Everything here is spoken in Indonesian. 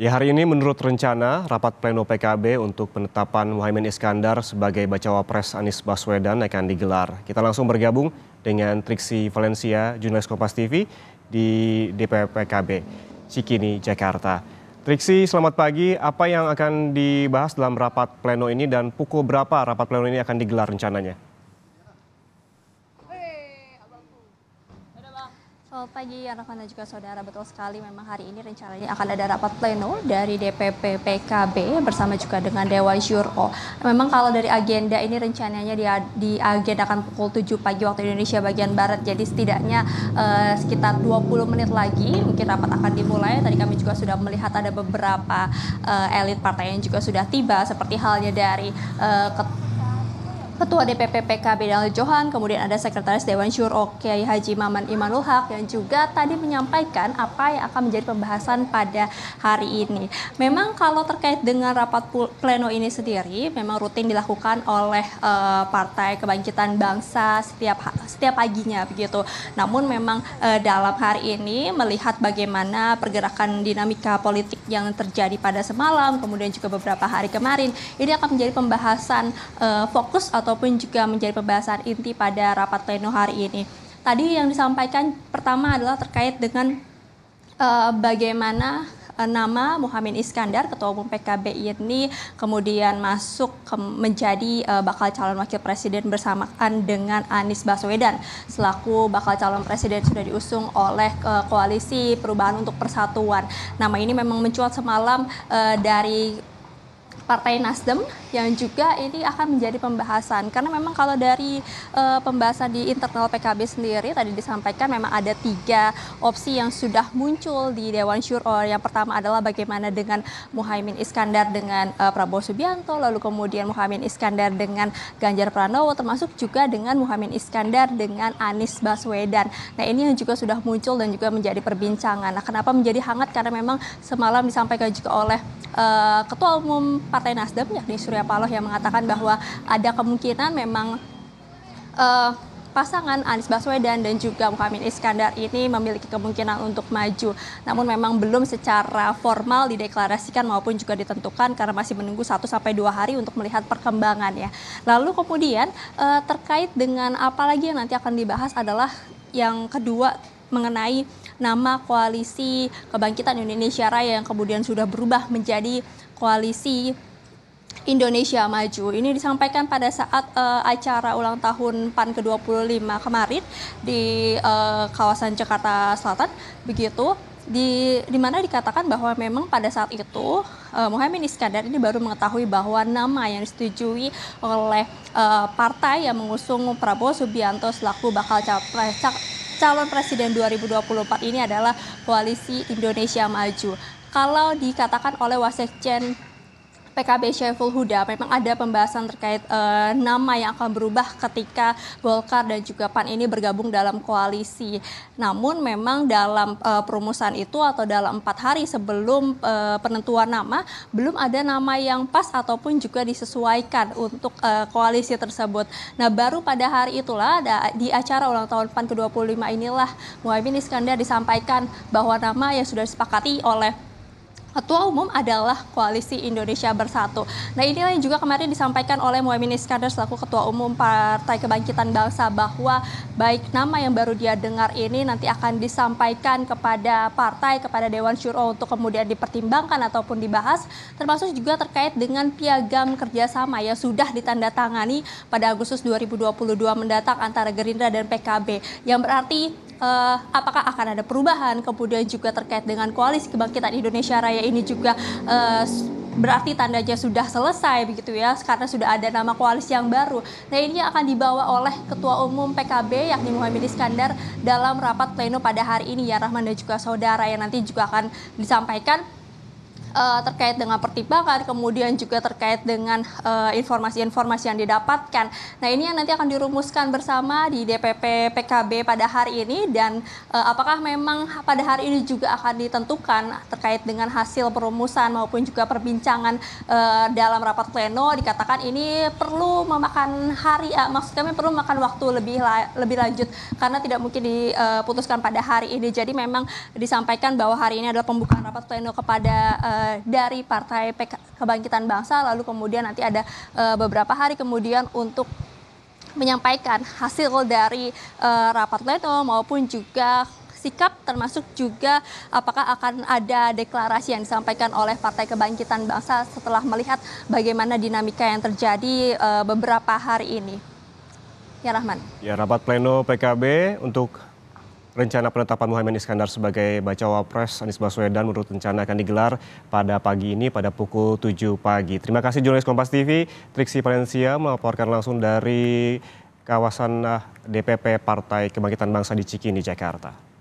Ya hari ini menurut rencana rapat pleno PKB untuk penetapan Muhaimin Iskandar sebagai bacawa pres Anies Baswedan akan digelar. Kita langsung bergabung dengan Triksi Valencia, jurnalis Kompas TV di DPP PKB, Cikini, Jakarta. Triksi, selamat pagi. Apa yang akan dibahas dalam rapat pleno ini dan pukul berapa rapat pleno ini akan digelar rencananya? Selamat pagi, Arafan dan juga saudara. Betul sekali, memang hari ini rencananya akan ada rapat pleno dari DPP PKB bersama juga dengan Dewan Syuro. Memang kalau dari agenda ini rencananya di, diagendakan pukul 7 pagi waktu Indonesia bagian Barat. Jadi setidaknya eh, sekitar 20 menit lagi mungkin rapat akan dimulai. Tadi kami juga sudah melihat ada beberapa eh, elit partai yang juga sudah tiba seperti halnya dari eh, Ketua DPP PKB Daniel Johan, kemudian ada Sekretaris Dewan Syuro Kiai Haji Maman Imanul Haq yang juga tadi menyampaikan apa yang akan menjadi pembahasan pada hari ini. Memang kalau terkait dengan rapat pleno ini sendiri, memang rutin dilakukan oleh uh, Partai Kebangkitan Bangsa setiap setiap paginya begitu. Namun memang uh, dalam hari ini melihat bagaimana pergerakan dinamika politik yang terjadi pada semalam, kemudian juga beberapa hari kemarin, ini akan menjadi pembahasan uh, fokus atau ataupun juga menjadi pembahasan inti pada rapat pleno hari ini. Tadi yang disampaikan pertama adalah terkait dengan uh, bagaimana eh, nama Muhammad Iskandar ketua umum PKB ini kemudian masuk ke, menjadi uh, bakal calon wakil presiden bersamaan dengan Anies Baswedan selaku bakal calon presiden sudah diusung oleh uh, koalisi Perubahan untuk Persatuan. Nama ini memang mencuat semalam uh, dari Partai Nasdem yang juga ini akan menjadi pembahasan karena memang kalau dari e, pembahasan di internal PKB sendiri tadi disampaikan memang ada tiga opsi yang sudah muncul di Dewan Syuro yang pertama adalah bagaimana dengan Muhaimin Iskandar dengan e, Prabowo Subianto lalu kemudian Muhaimin Iskandar dengan Ganjar Pranowo termasuk juga dengan Muhaimin Iskandar dengan Anies Baswedan nah ini yang juga sudah muncul dan juga menjadi perbincangan nah kenapa menjadi hangat karena memang semalam disampaikan juga oleh e, Ketua Umum Partai Nasdem yakni Surya Paloh yang mengatakan bahwa ada kemungkinan memang uh, pasangan Anies Baswedan dan juga Muhammad Iskandar ini memiliki kemungkinan untuk maju. Namun memang belum secara formal dideklarasikan maupun juga ditentukan karena masih menunggu 1 sampai 2 hari untuk melihat perkembangan ya. Lalu kemudian eh, terkait dengan apa lagi yang nanti akan dibahas adalah yang kedua mengenai nama koalisi Kebangkitan Indonesia Raya yang kemudian sudah berubah menjadi koalisi Indonesia Maju. Ini disampaikan pada saat uh, acara ulang tahun PAN ke-25 kemarin di uh, kawasan Jakarta Selatan begitu di dimana dikatakan bahwa memang pada saat itu uh, eh, Muhammad Iskandar ini baru mengetahui bahwa nama yang disetujui oleh uh, partai yang mengusung Prabowo Subianto selaku bakal capres calon presiden 2024 ini adalah koalisi Indonesia Maju kalau dikatakan oleh Wasekjen PKB Syaiful Huda memang ada pembahasan terkait e, nama yang akan berubah ketika Golkar dan juga PAN ini bergabung dalam koalisi. Namun memang dalam e, perumusan itu atau dalam empat hari sebelum e, penentuan nama belum ada nama yang pas ataupun juga disesuaikan untuk e, koalisi tersebut. Nah baru pada hari itulah ada, di acara ulang tahun PAN ke-25 inilah Muhammad Iskandar disampaikan bahwa nama yang sudah disepakati oleh Ketua Umum adalah Koalisi Indonesia Bersatu. Nah inilah yang juga kemarin disampaikan oleh Muhammad Iskandar selaku Ketua Umum Partai Kebangkitan Bangsa bahwa baik nama yang baru dia dengar ini nanti akan disampaikan kepada partai, kepada Dewan Syuro untuk kemudian dipertimbangkan ataupun dibahas termasuk juga terkait dengan piagam kerjasama yang sudah ditandatangani pada Agustus 2022 mendatang antara Gerindra dan PKB yang berarti Uh, apakah akan ada perubahan kemudian juga terkait dengan koalisi kebangkitan Indonesia Raya ini juga uh, berarti tandanya sudah selesai begitu ya karena sudah ada nama koalisi yang baru. Nah ini akan dibawa oleh Ketua Umum PKB yakni Muhammad Iskandar dalam rapat pleno pada hari ini ya Rahman dan juga saudara yang nanti juga akan disampaikan uh, terkait dengan pertimbangan, kemudian juga terkait dengan eh, informasi-informasi uh, yang didapatkan. Nah, ini yang nanti akan dirumuskan bersama di DPP PKB pada hari ini dan uh, apakah memang pada hari ini juga akan ditentukan terkait dengan hasil perumusan maupun juga perbincangan uh, dalam rapat pleno dikatakan ini perlu memakan hari uh, maksud kami perlu makan waktu lebih la lebih lanjut karena tidak mungkin diputuskan pada hari ini. Jadi memang disampaikan bahwa hari ini adalah pembukaan rapat pleno kepada uh, Eh, dari Partai PK, Kebangkitan Bangsa lalu kemudian nanti ada uh, beberapa hari kemudian untuk menyampaikan hasil dari uh, rapat pleno maupun juga sikap termasuk juga apakah akan ada deklarasi yang disampaikan oleh Partai Kebangkitan Bangsa setelah melihat bagaimana dinamika yang terjadi uh, beberapa hari ini. Ya Rahman. Ya rapat pleno PKB untuk Rencana penetapan Muhammad Iskandar sebagai bacawa pres Anies Baswedan menurut rencana akan digelar pada pagi ini pada pukul 7 pagi. Terima kasih jurnalis Kompas TV, Triksi Valencia melaporkan langsung dari kawasan ah, DPP Partai Kebangkitan Bangsa di Cikini, Jakarta.